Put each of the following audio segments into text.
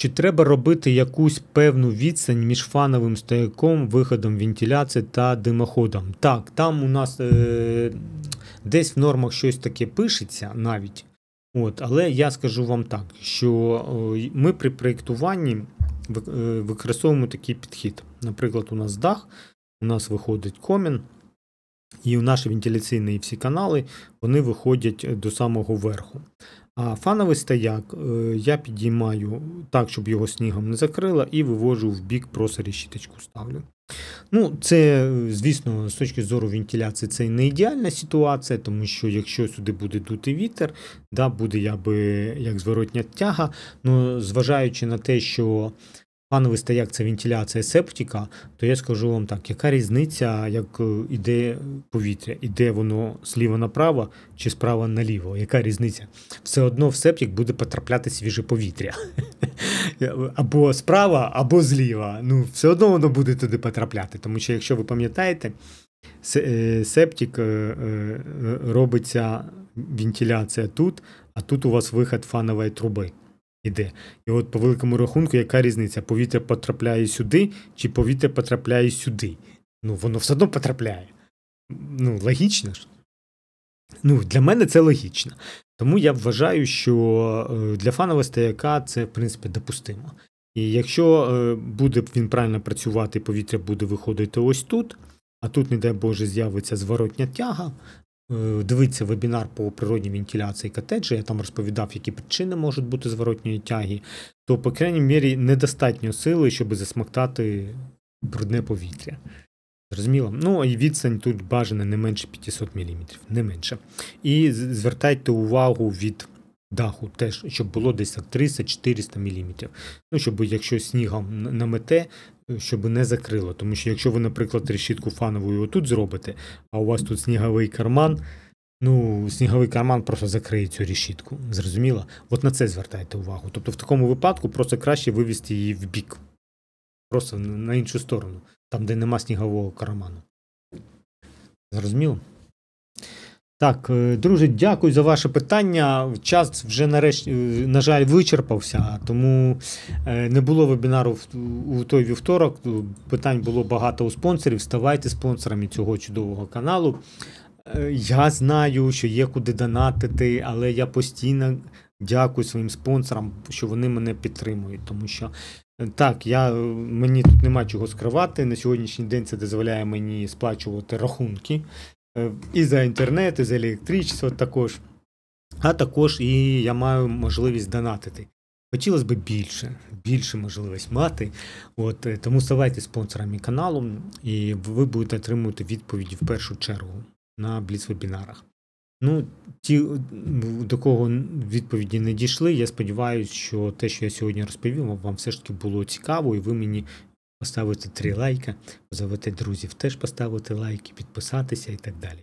Чи треба робити якусь певну відстань між фановим стояком, виходом вентиляції та димоходом? Так, там у нас е- десь в нормах щось таке пишеться навіть. От, Але я скажу вам так, що е- ми при проєктуванні е, використовуємо такий підхід. Наприклад, у нас дах, у нас виходить комін. І наші вентиляційні і всі канали вони виходять е, до самого верху. А фановий стояк е, я підіймаю так, щоб його снігом не закрила, і вивожу в бік просорі щіточку ставлю. Ну, Це, е, звісно, з точки зору вентиляції, це не ідеальна ситуація, тому що якщо сюди буде дути вітер, да, буде я би як зворотня тяга. Ну, Зважаючи на те, що Плановий стояк це вентиляція септика, то я скажу вам так, яка різниця, як е, іде повітря, іде воно зліва направо чи справа наліво? Яка різниця? Все одно в септик буде потрапляти свіже повітря. Або справа, або зліва. Ну, Все одно воно буде туди потрапляти. Тому що, якщо ви пам'ятаєте, е, септик е, робиться вентиляція тут, а тут у вас вихід фанової труби іде. І от по великому рахунку, яка різниця? Повітря потрапляє сюди, чи повітря потрапляє сюди? Ну, воно все одно потрапляє. Ну, логічно ж. Ну, Для мене це логічно. Тому я вважаю, що е, для фанового стояка це, в принципі, допустимо. І якщо е, буде він правильно працювати, повітря буде виходити ось тут, а тут, не дай Боже, з'явиться зворотня тяга, Е, дивиться вебінар по природній вентиляції котеджа, я там розповідав, які причини можуть бути зворотньої тяги, то, по крайній мірі, недостатньо сили, щоб засмоктати брудне повітря. Зрозуміло? Ну і відстань тут бажана не менше 500 мм, не менше. І звертайте увагу від даху, теж, щоб було десь 300-400 мм. Ну, щоб якщо снігом намете, щоб не закрило. Тому що, якщо ви, наприклад, решітку фановою отут зробите, а у вас тут сніговий карман. Ну, сніговий карман просто закриє цю решітку, зрозуміло? От на це звертайте увагу. Тобто в такому випадку просто краще вивести її в бік, просто на іншу сторону, там, де нема снігового карману. Зрозуміло? Так, е, друже, дякую за ваше питання. Час вже нарешті, е, на жаль, вичерпався, тому е, не було вебінару у той вівторок. Питань було багато у спонсорів. Ставайте спонсорами цього чудового каналу. Я знаю, що є куди донатити, але я постійно дякую своїм спонсорам, що вони мене підтримують, тому що. Так, я, мені тут нема чого скривати. На сьогоднішній день це дозволяє мені сплачувати рахунки Е, і за інтернет, і за електричество також. А також і я маю можливість донатити. Хотілося б більше, більше можливість мати. От е, Тому ставайте спонсорами каналу, і ви будете отримувати відповіді в першу чергу на Бліц-вебінарах. Ну, ті, е, до кого відповіді не дійшли, я сподіваюся, що те, що я сьогодні розповів, вам все ж таки було цікаво, і ви мені поставити три лайка, позовете друзів, теж поставити лайки, підписатися і так далі.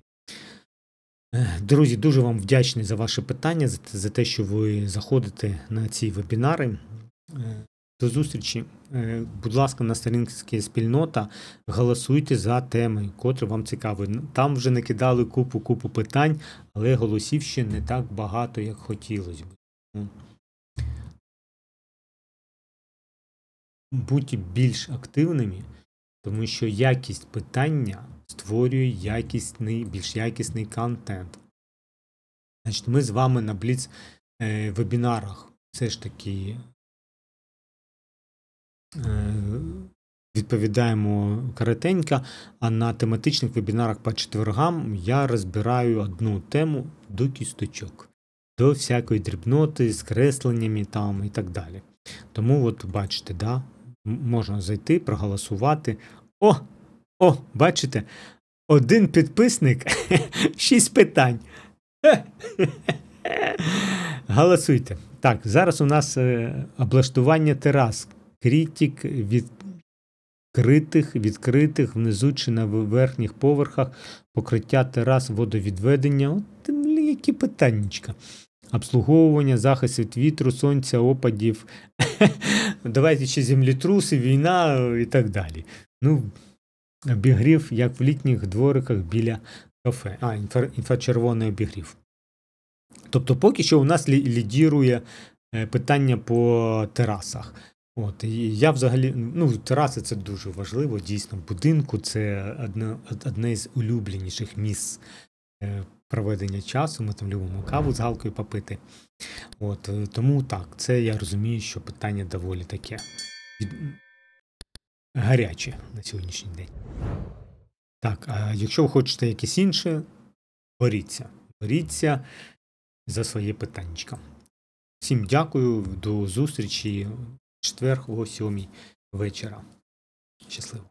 Друзі, дуже вам вдячний за ваше питання, за те, що ви заходите на ці вебінари. До зустрічі, будь ласка, на сторінці спільнота. Голосуйте за теми, котрі вам цікаві. Там вже накидали купу-купу питань, але голосів ще не так багато, як хотілося б. бути більш активними, тому що якість питання створює якісний, більш якісний контент. Значить, Ми з вами на бліц е, вебінарах все ж таки е, відповідаємо коротенько, а на тематичних вебінарах по четвергам я розбираю одну тему до кісточок, до всякої дрібноти, з кресленнями там і так далі. Тому, от бачите, да, можна зайти, проголосувати. О, о, бачите, один підписник, шість питань. Голосуйте. Так, зараз у нас е, облаштування терас. Крітік від критих, відкритих, внизу чи на верхніх поверхах, покриття терас, водовідведення. От ну, які питаннячка обслуговування, захист від вітру, сонця, опадів. Давайте ще землетруси, війна і так далі. Ну, обігрів, як в літніх двориках біля кафе. А, інфрачервоний обігрів. Тобто, поки що у нас лідірує е, питання по терасах. От, і Я взагалі, ну, тераси це дуже важливо, дійсно. Будинку це одне одне з улюбленіших місць е, проведення часу, ми там любимо каву з галкою попити. От, е, Тому так, це я розумію, що питання доволі таке гаряче на сьогоднішній день. Так, а якщо ви хочете якесь інше, боріться. Боріться за своє питання. Всім дякую, до зустрічі в четвер о 7 вечора. Щасливо!